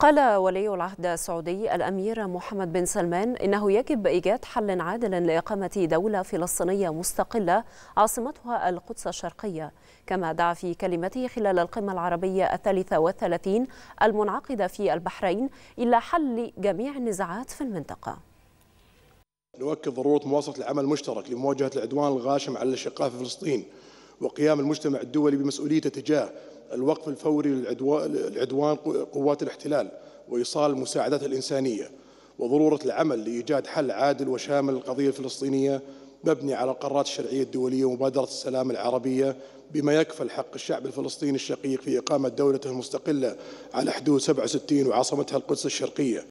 قال ولي العهد السعودي الأمير محمد بن سلمان إنه يجب إيجاد حل عادل لإقامة دولة فلسطينية مستقلة عاصمتها القدس الشرقية كما دعا في كلمته خلال القمة العربية الثالثة والثلاثين المنعقدة في البحرين إلى حل جميع النزاعات في المنطقة نؤكد ضرورة مواصلة العمل المشترك لمواجهة العدوان الغاشم على الأشقاء في فلسطين وقيام المجتمع الدولي بمسؤوليته تجاه الوقف الفوري للعدوان قوات الاحتلال وإيصال المساعدات الإنسانية وضرورة العمل لإيجاد حل عادل وشامل للقضية الفلسطينية مبني على القرارات الشرعية الدولية ومبادرة السلام العربية بما يكفل حق الشعب الفلسطيني الشقيق في إقامة دولته المستقلة على حدود 67 وعاصمتها القدس الشرقية